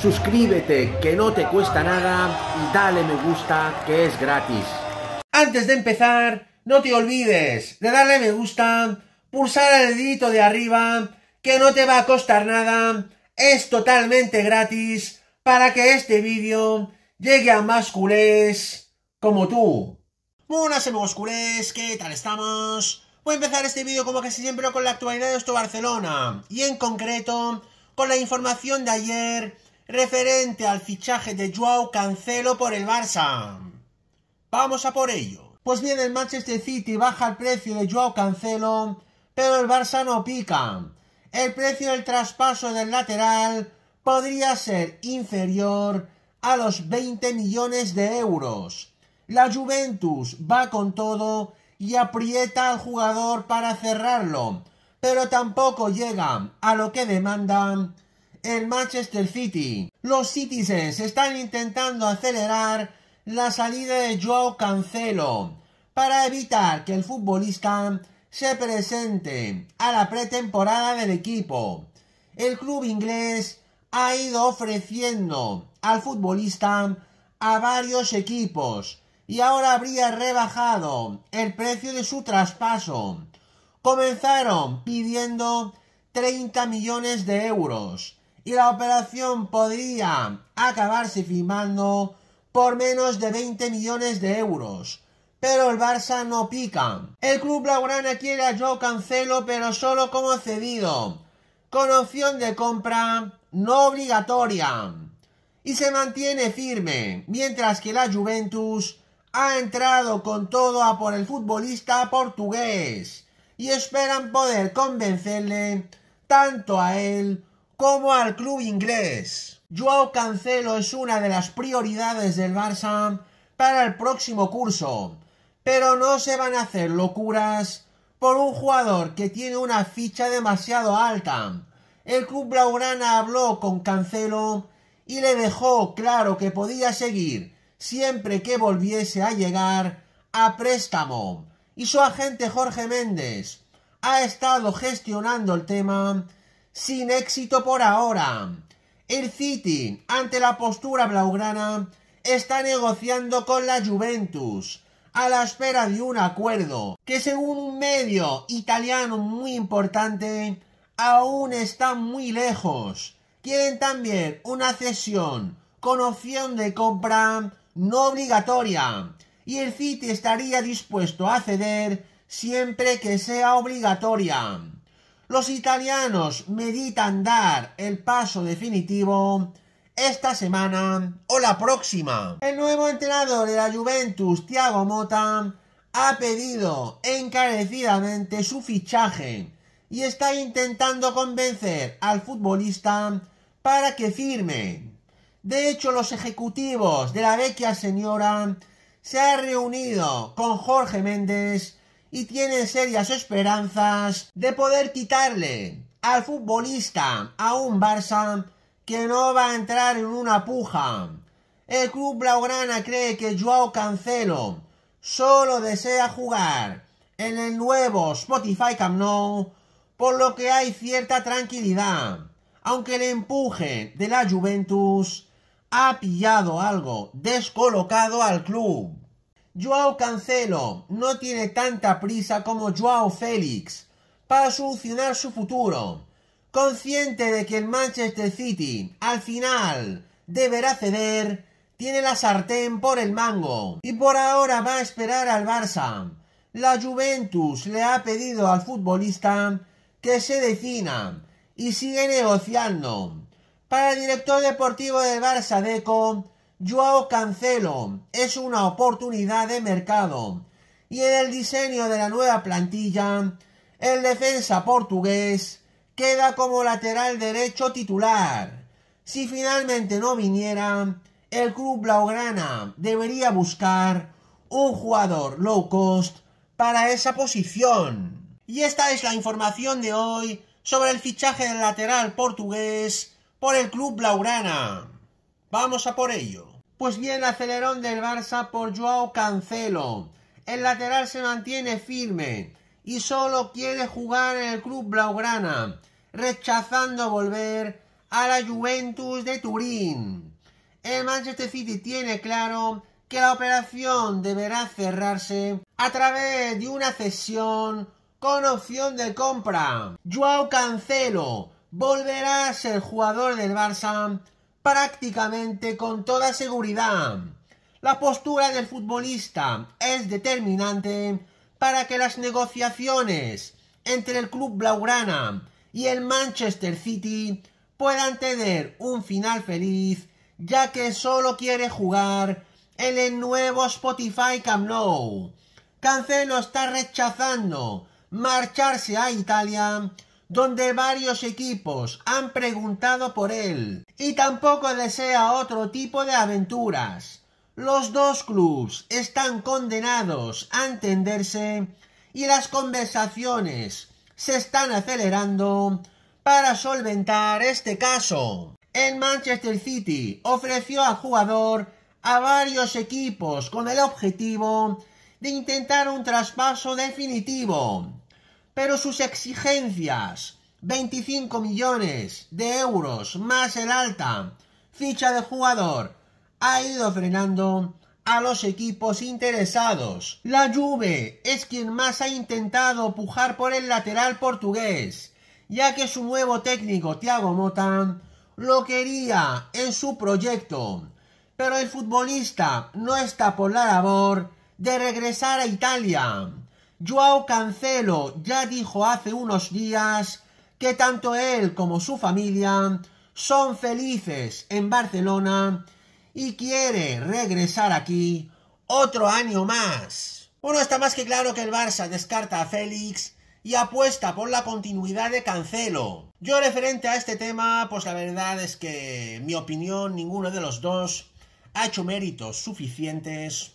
suscríbete que no te cuesta nada y dale me gusta que es gratis. Antes de empezar, no te olvides de darle me gusta, pulsar el dedito de arriba, que no te va a costar nada, es totalmente gratis para que este vídeo llegue a más culés como tú. Buenas amigos culés, ¿qué tal estamos? Voy a empezar este vídeo como casi siempre con la actualidad de esto Barcelona y en concreto con la información de ayer referente al fichaje de Joao Cancelo por el Barça. Vamos a por ello. Pues bien, el Manchester City baja el precio de Joao Cancelo, pero el Barça no pica. El precio del traspaso del lateral podría ser inferior a los 20 millones de euros. La Juventus va con todo y aprieta al jugador para cerrarlo, pero tampoco llega a lo que demandan el Manchester City. Los Citizens están intentando acelerar la salida de Joe Cancelo para evitar que el futbolista se presente a la pretemporada del equipo. El club inglés ha ido ofreciendo al futbolista a varios equipos y ahora habría rebajado el precio de su traspaso. Comenzaron pidiendo 30 millones de euros y la operación podría acabarse firmando por menos de 20 millones de euros. Pero el Barça no pica. El club laurana quiere a Joe Cancelo pero solo como cedido, con opción de compra no obligatoria. Y se mantiene firme, mientras que la Juventus ha entrado con todo a por el futbolista portugués y esperan poder convencerle tanto a él como al club inglés. Joao Cancelo es una de las prioridades del Barça para el próximo curso, pero no se van a hacer locuras por un jugador que tiene una ficha demasiado alta. El club blaugrana habló con Cancelo y le dejó claro que podía seguir siempre que volviese a llegar a préstamo. Y su agente Jorge Méndez ha estado gestionando el tema sin éxito por ahora. El City, ante la postura blaugrana, está negociando con la Juventus, a la espera de un acuerdo que según un medio italiano muy importante, aún está muy lejos. Quieren también una cesión con opción de compra no obligatoria y el City estaría dispuesto a ceder siempre que sea obligatoria. Los italianos meditan dar el paso definitivo esta semana o la próxima. El nuevo entrenador de la Juventus, Thiago Mota, ha pedido encarecidamente su fichaje y está intentando convencer al futbolista para que firme. De hecho, los ejecutivos de la vecchia señora se han reunido con Jorge Méndez y tiene serias esperanzas de poder quitarle al futbolista a un Barça que no va a entrar en una puja. El club blaugrana cree que Joao Cancelo solo desea jugar en el nuevo Spotify Camp Nou, por lo que hay cierta tranquilidad, aunque el empuje de la Juventus ha pillado algo descolocado al club. Joao Cancelo no tiene tanta prisa como Joao Félix para solucionar su futuro, consciente de que el Manchester City al final deberá ceder, tiene la sartén por el mango y por ahora va a esperar al Barça. La Juventus le ha pedido al futbolista que se defina y sigue negociando. Para el director deportivo del Barça Deco, Joao Cancelo es una oportunidad de mercado. Y en el diseño de la nueva plantilla, el defensa portugués queda como lateral derecho titular. Si finalmente no viniera, el club blaugrana debería buscar un jugador low cost para esa posición. Y esta es la información de hoy sobre el fichaje del lateral portugués por el club blaugrana. Vamos a por ello. Pues bien, acelerón del Barça por Joao Cancelo. El lateral se mantiene firme y solo quiere jugar en el club blaugrana, rechazando volver a la Juventus de Turín. El Manchester City tiene claro que la operación deberá cerrarse a través de una cesión con opción de compra. Joao Cancelo volverá a ser jugador del Barça prácticamente con toda seguridad. La postura del futbolista es determinante para que las negociaciones entre el club blaugrana y el Manchester City puedan tener un final feliz, ya que solo quiere jugar en el nuevo Spotify Camp Nou. Cancelo está rechazando marcharse a Italia donde varios equipos han preguntado por él y tampoco desea otro tipo de aventuras. Los dos clubes están condenados a entenderse y las conversaciones se están acelerando para solventar este caso. El Manchester City ofreció al jugador a varios equipos con el objetivo de intentar un traspaso definitivo pero sus exigencias, 25 millones de euros más el alta ficha de jugador, ha ido frenando a los equipos interesados. La Juve es quien más ha intentado pujar por el lateral portugués, ya que su nuevo técnico Thiago Mota lo quería en su proyecto, pero el futbolista no está por la labor de regresar a Italia. Joao Cancelo ya dijo hace unos días que tanto él como su familia son felices en Barcelona y quiere regresar aquí otro año más. Bueno, está más que claro que el Barça descarta a Félix y apuesta por la continuidad de Cancelo. Yo referente a este tema, pues la verdad es que, en mi opinión, ninguno de los dos ha hecho méritos suficientes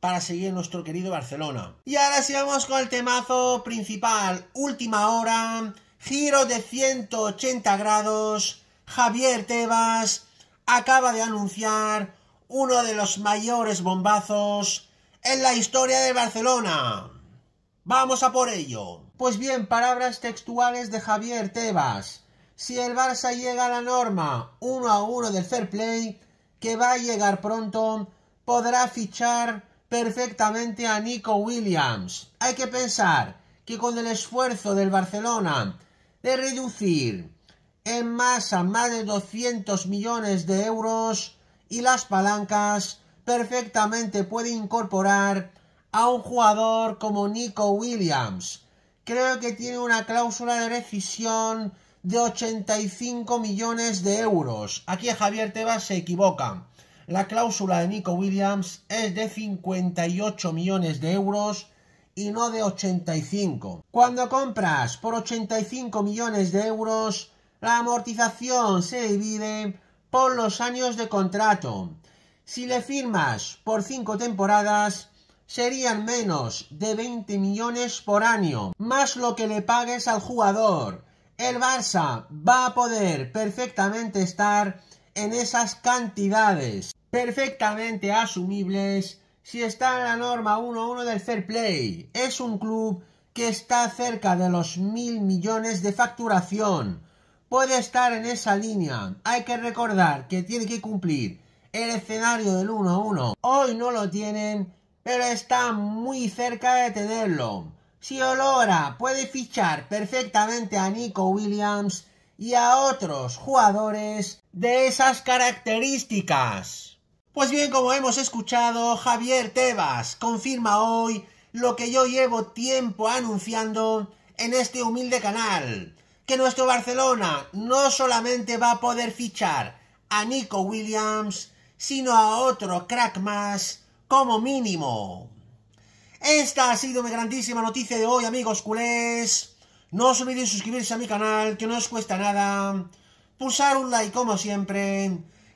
para seguir nuestro querido Barcelona. Y ahora sí vamos con el temazo principal, última hora, giro de 180 grados, Javier Tebas acaba de anunciar uno de los mayores bombazos en la historia de Barcelona. Vamos a por ello. Pues bien, palabras textuales de Javier Tebas. Si el Barça llega a la norma 1 a 1 del fair play, que va a llegar pronto, podrá fichar perfectamente a Nico Williams. Hay que pensar que con el esfuerzo del Barcelona de reducir en masa más de 200 millones de euros y las palancas, perfectamente puede incorporar a un jugador como Nico Williams. Creo que tiene una cláusula de rescisión de 85 millones de euros. Aquí Javier Tebas se equivoca. La cláusula de Nico Williams es de 58 millones de euros y no de 85. Cuando compras por 85 millones de euros, la amortización se divide por los años de contrato. Si le firmas por 5 temporadas, serían menos de 20 millones por año, más lo que le pagues al jugador. El Barça va a poder perfectamente estar en esas cantidades perfectamente asumibles si está en la norma 1-1 del Fair Play. Es un club que está cerca de los mil millones de facturación. Puede estar en esa línea. Hay que recordar que tiene que cumplir el escenario del 1-1. Hoy no lo tienen, pero está muy cerca de tenerlo. Si Olora puede fichar perfectamente a Nico Williams y a otros jugadores de esas características. Pues bien, como hemos escuchado, Javier Tebas confirma hoy lo que yo llevo tiempo anunciando en este humilde canal, que nuestro Barcelona no solamente va a poder fichar a Nico Williams, sino a otro crack más como mínimo. Esta ha sido mi grandísima noticia de hoy, amigos culés. No os olvidéis suscribirse a mi canal, que no os cuesta nada. Pulsar un like como siempre